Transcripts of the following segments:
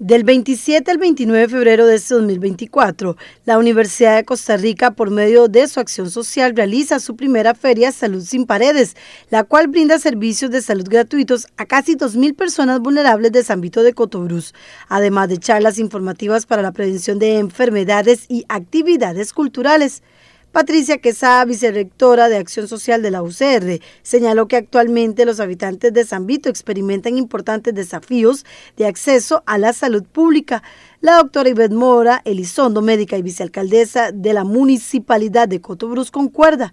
Del 27 al 29 de febrero de este 2024, la Universidad de Costa Rica, por medio de su acción social, realiza su primera feria Salud sin Paredes, la cual brinda servicios de salud gratuitos a casi 2.000 personas vulnerables de San de Cotobruz, además de charlas informativas para la prevención de enfermedades y actividades culturales. Patricia Quesada, vicerectora de Acción Social de la UCR, señaló que actualmente los habitantes de San Vito experimentan importantes desafíos de acceso a la salud pública. La doctora Ivette Mora Elizondo, médica y vicealcaldesa de la municipalidad de Cotobruz, concuerda.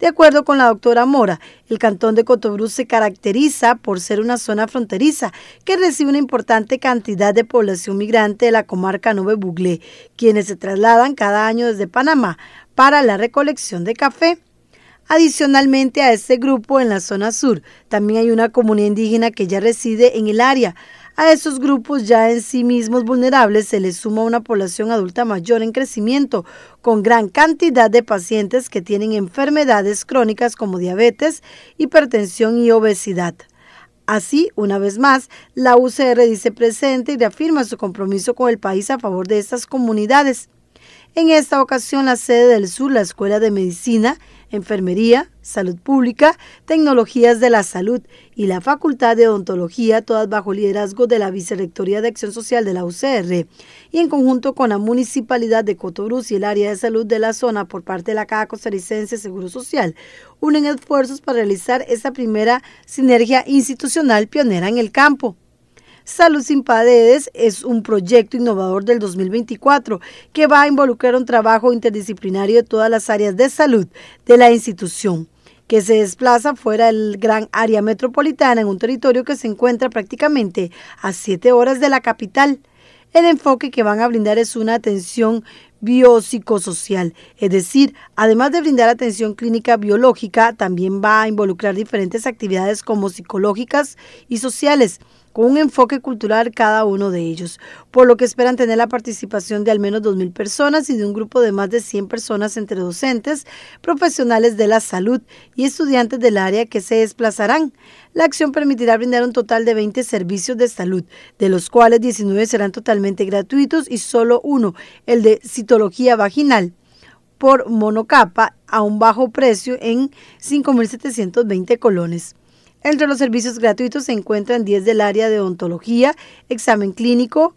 De acuerdo con la doctora Mora, el cantón de Cotobruz se caracteriza por ser una zona fronteriza que recibe una importante cantidad de población migrante de la comarca Nove Buglé, quienes se trasladan cada año desde Panamá para la recolección de café. Adicionalmente a este grupo en la zona sur, también hay una comunidad indígena que ya reside en el área. A esos grupos ya en sí mismos vulnerables se les suma una población adulta mayor en crecimiento, con gran cantidad de pacientes que tienen enfermedades crónicas como diabetes, hipertensión y obesidad. Así, una vez más, la UCR dice presente y reafirma su compromiso con el país a favor de estas comunidades. En esta ocasión, la sede del sur, la Escuela de Medicina, Enfermería, Salud Pública, Tecnologías de la Salud y la Facultad de Odontología, todas bajo liderazgo de la Vicerrectoría de Acción Social de la UCR, y en conjunto con la Municipalidad de Brus y el Área de Salud de la zona por parte de la Caja Costarricense Seguro Social, unen esfuerzos para realizar esta primera sinergia institucional pionera en el campo. Salud sin Paredes es un proyecto innovador del 2024 que va a involucrar un trabajo interdisciplinario de todas las áreas de salud de la institución que se desplaza fuera del gran área metropolitana en un territorio que se encuentra prácticamente a siete horas de la capital. El enfoque que van a brindar es una atención biopsicosocial, es decir, además de brindar atención clínica biológica, también va a involucrar diferentes actividades como psicológicas y sociales con un enfoque cultural cada uno de ellos, por lo que esperan tener la participación de al menos 2.000 personas y de un grupo de más de 100 personas entre docentes, profesionales de la salud y estudiantes del área que se desplazarán. La acción permitirá brindar un total de 20 servicios de salud, de los cuales 19 serán totalmente gratuitos y solo uno, el de citología vaginal, por monocapa a un bajo precio en 5.720 colones. Entre los servicios gratuitos se encuentran 10 del área de odontología, examen clínico,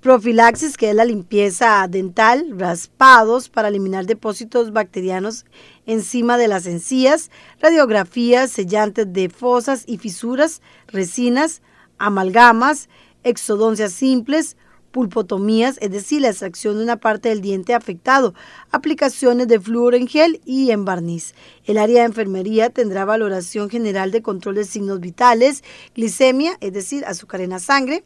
profilaxis, que es la limpieza dental, raspados para eliminar depósitos bacterianos encima de las encías, radiografías, sellantes de fosas y fisuras, resinas, amalgamas, exodoncias simples, pulpotomías, es decir, la extracción de una parte del diente afectado, aplicaciones de flúor en gel y en barniz. El área de enfermería tendrá valoración general de control de signos vitales, glicemia, es decir, azúcar en la sangre,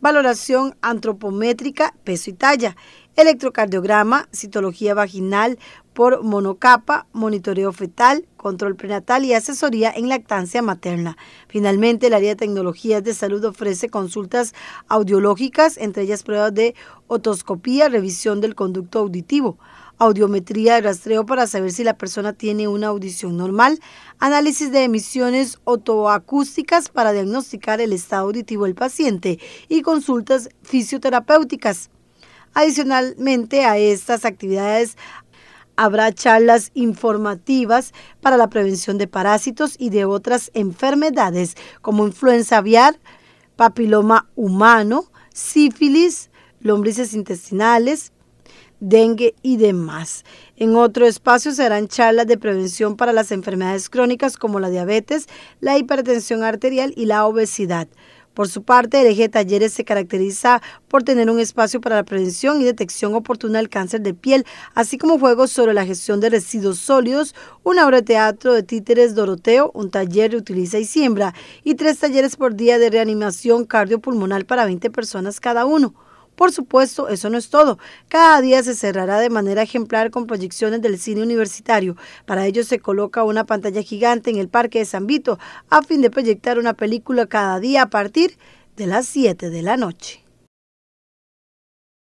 valoración antropométrica, peso y talla, electrocardiograma, citología vaginal, por monocapa, monitoreo fetal, control prenatal y asesoría en lactancia materna. Finalmente, el área de tecnologías de salud ofrece consultas audiológicas, entre ellas pruebas de otoscopía, revisión del conducto auditivo, audiometría de rastreo para saber si la persona tiene una audición normal, análisis de emisiones otoacústicas para diagnosticar el estado auditivo del paciente y consultas fisioterapéuticas. Adicionalmente a estas actividades Habrá charlas informativas para la prevención de parásitos y de otras enfermedades como influenza aviar, papiloma humano, sífilis, lombrices intestinales, dengue y demás. En otro espacio serán charlas de prevención para las enfermedades crónicas como la diabetes, la hipertensión arterial y la obesidad. Por su parte, el eje talleres se caracteriza por tener un espacio para la prevención y detección oportuna del cáncer de piel, así como juegos sobre la gestión de residuos sólidos, una obra de teatro de títeres Doroteo, un taller de utiliza y siembra, y tres talleres por día de reanimación cardiopulmonar para 20 personas cada uno. Por supuesto, eso no es todo. Cada día se cerrará de manera ejemplar con proyecciones del cine universitario. Para ello se coloca una pantalla gigante en el Parque de San Vito a fin de proyectar una película cada día a partir de las 7 de la noche.